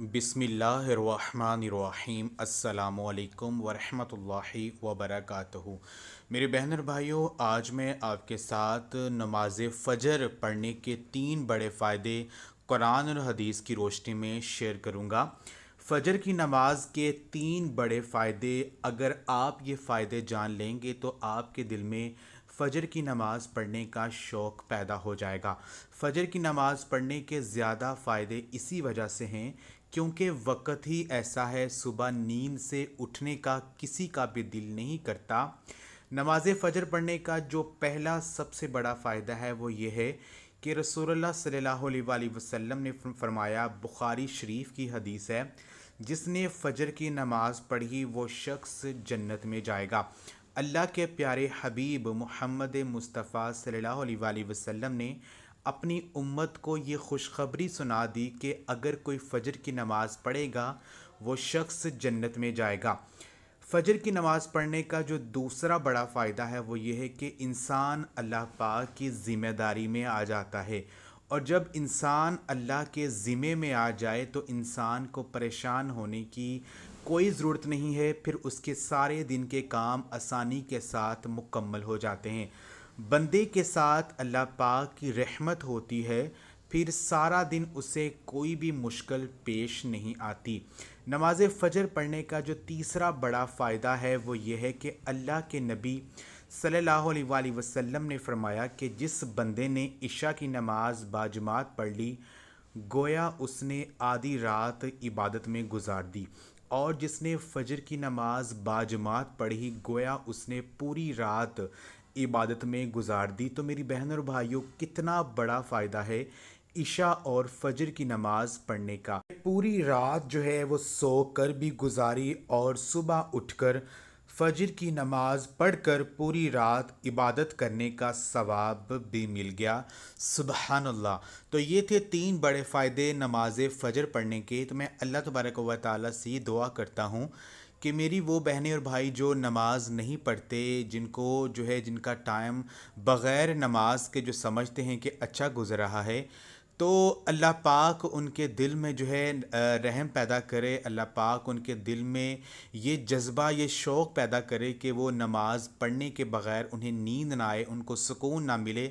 बिसमीम् अल्लाम वरहमतुल्लाहि वर्क़ मेरे बहन और भाइयों आज मैं आपके साथ नमाज फ़जर पढ़ने के तीन बड़े फ़ायदे कुरान और हदीस की रोशनी में शेयर करूँगा फ़जर की नमाज के तीन बड़े फ़ायदे अगर आप ये फ़ायदे जान लेंगे तो आपके दिल में फ़जर की नमाज़ पढ़ने का शौक़ पैदा हो जाएगा फ़जर की नमाज़ पढ़ने के ज़्यादा फ़ायदे इसी वजह से हैं क्योंकि वक़्त ही ऐसा है सुबह नींद से उठने का किसी का भी दिल नहीं करता नमाज फ़जर पढ़ने का जो पहला सबसे बड़ा फ़ायदा है वो ये है कि रसूल सल्लल्लाहु अलैहि वसल्लम ने फरमाया बुखारी शरीफ की हदीस है जिसने फ़जर की नमाज़ पढ़ी वो शख्स जन्नत में जाएगा अल्लाह के प्यारे हबीब मोहम्मद मुस्तफ़ा सल्ला वसम ने अपनी उम्मत को ये खुशखबरी सुना दी कि अगर कोई फजर की नमाज़ पढ़ेगा वो शख्स जन्नत में जाएगा फजर की नमाज़ पढ़ने का जो दूसरा बड़ा फ़ायदा है वो ये है कि इंसान अल्लाह पाक की ज़िम्मेदारी में आ जाता है और जब इंसान अल्लाह के ज़िम्मे में आ जाए तो इंसान को परेशान होने की कोई ज़रूरत नहीं है फिर उसके सारे दिन के काम आसानी के साथ मुकम्मल हो जाते हैं बंदे के साथ अल्लाह पाक की रहमत होती है फिर सारा दिन उसे कोई भी मुश्किल पेश नहीं आती नमाज फ़जर पढ़ने का जो तीसरा बड़ा फ़ायदा है वो ये है कि अल्लाह के नबी सल्लल्लाहु अलैहि वसल्लम ने फरमाया कि जिस बंदे ने इशा की नमाज बाजमात पढ़ ली गोया उसने आधी रात इबादत में गुजार दी और जिसने फजर की नमाज बाजमात पढ़ी गोया उसने पूरी रात इबादत में गुजार दी तो मेरी बहन और भाइयों कितना बड़ा फ़ायदा है ईशा और फजर की नमाज़ पढ़ने का पूरी रात जो है वो सो कर भी गुजारी और सुबह उठकर फजर की नमाज़ पढ़कर पूरी रात इबादत करने का सवाब भी मिल गया सुबहान अल्लाह तो ये थे तीन बड़े फ़ायदे नमाज फ़जर पढ़ने के तो मैं अल्लाह तबारक व ताली से दुआ करता हूँ कि मेरी वो बहनें और भाई जो नमाज़ नहीं पढ़ते जिनको जो है जिनका टाइम बग़ैर नमाज के जो समझते हैं कि अच्छा गुज़र रहा है तो अल्लाह पाक उनके दिल में जो है रहम पैदा करे अल्लाह पाक उनके दिल में ये जज्बा ये शौक़ पैदा करे कि वो नमाज़ पढ़ने के बग़ैर उन्हें नींद ना आए उनको सुकून ना मिले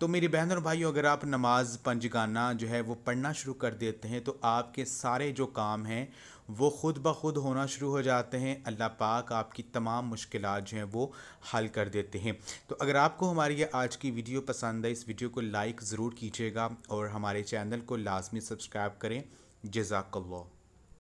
तो मेरी बहन और भाइयों अगर आप नमाज पंजगाना जो है वो पढ़ना शुरू कर देते हैं तो आपके सारे जो काम हैं वो ख़ुद ब खुद होना शुरू हो जाते हैं अल्लाह पाक आपकी तमाम मुश्किल जो हैं वो हल कर देते हैं तो अगर आपको हमारी ये आज की वीडियो पसंद है इस वीडियो को लाइक ज़रूर कीजिएगा और हमारे चैनल को लाजमी सब्सक्राइब करें जजाकल्ला